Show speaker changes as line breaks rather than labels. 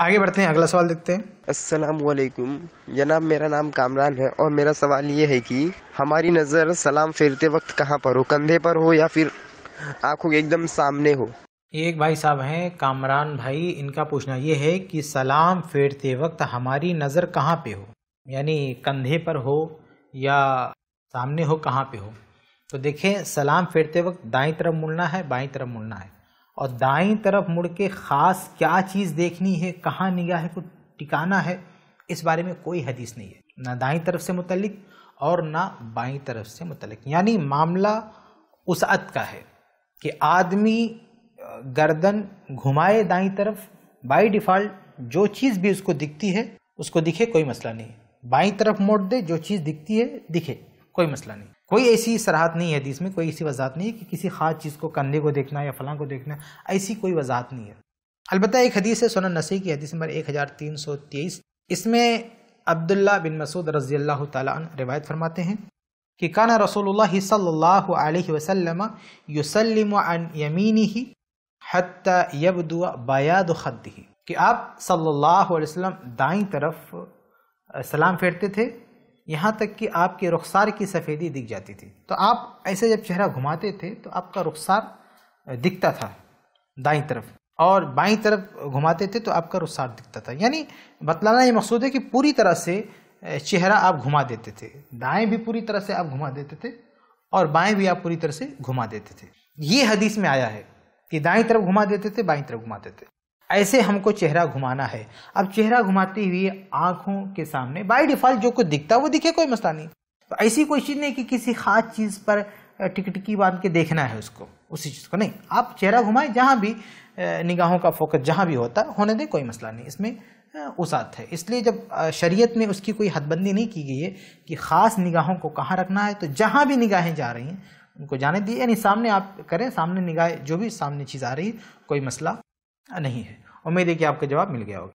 आगे बढ़ते हैं अगला सवाल देखते हैं अस्सलाम वालेकुम जनाब मेरा नाम कामरान है और मेरा सवाल ये है कि हमारी नज़र सलाम फेरते वक्त कहाँ पर हो कंधे पर हो या फिर आंखों के एकदम सामने हो एक भाई साहब हैं कामरान भाई इनका पूछना ये है कि सलाम फेरते वक्त हमारी नज़र कहाँ पे हो यानी कंधे पर हो या सामने हो कहाँ पे हो तो देखें सलाम फेरते वक्त दाई तरफ मुड़ना है बाई तरफ मुड़ना है और दाई तरफ मुड़ के ख़ास क्या चीज़ देखनी है कहाँ निगाह को टिकाना है इस बारे में कोई हदीस नहीं है ना दाई तरफ से मुतलक और ना बाईं तरफ से मुतलक यानी मामला उसअत का है कि आदमी गर्दन घुमाए दाईं तरफ बाई डिफ़ॉल्ट जो चीज़ भी उसको दिखती है उसको दिखे कोई मसला नहीं बाईं तरफ मोड़ दे जो चीज़ दिखती है दिखे कोई मसला नहीं कोई ऐसी सराहत नहीं है हदीस में कोई ऐसी वजाहत नहीं है कि किसी खास चीज़ को कंधे को देखना या फलां को देखना ऐसी कोई वजाहत नहीं है अलबत्त एक हदीस है सोना नसी की हदीस नंबर एक हज़ार तीन सौ तेईस इसमें अब्दुल्ला बिन मसूद रजी अल्लाह तन रिवायत फरमाते हैं कि काना रसूलुल्लाह सल्लल्लाहु अलैहि वसल्लम युसल्लिम अन ही हत्ता यबदु बयाद खद्दिही कि आप सल्लल्लाहु अलैहि वसल्लम दाईं तरफ सलाम फेरते थे यहाँ तक कि आपके रुखसार की सफ़ेदी दिख जाती थी तो आप ऐसे जब चेहरा घुमाते थे तो आपका रुखसार दिखता था दाई तरफ और बाई तरफ घुमाते थे तो आपका रुखसार दिखता था यानी बतलाना ये मकसूद है कि पूरी तरह से चेहरा आप घुमा देते थे दाएं भी पूरी तरह से आप घुमा देते थे और बाएं भी आप पूरी तरह से घुमा देते थे ये हदीस में आया है कि दाई तरफ घुमा देते थे बाई तरफ घुमा देते ऐसे हमको चेहरा घुमाना है अब चेहरा घुमाते हुए आंखों के सामने बाय डिफॉल्ट जो कुछ दिखता है वो दिखे कोई मसला नहीं तो ऐसी कोई चीज़ नहीं कि किसी खास चीज़ पर टिकटिकी बांध के देखना है उसको उसी चीज़ को नहीं आप चेहरा घुमाएं जहाँ भी निगाहों का फोकस जहाँ भी होता होने दें कोई मसला नहीं इसमें उसात है इसलिए जब शरीयत में उसकी कोई हदबंदी नहीं की गई है कि ख़ास निगाहों को कहाँ रखना है तो जहाँ भी निगाहें जा रही हैं उनको जाने दिए यानी सामने आप करें सामने निगाह जो भी सामने चीज़ आ रही है कोई मसला नहीं है उम्मीद है कि आपका जवाब मिल गया होगा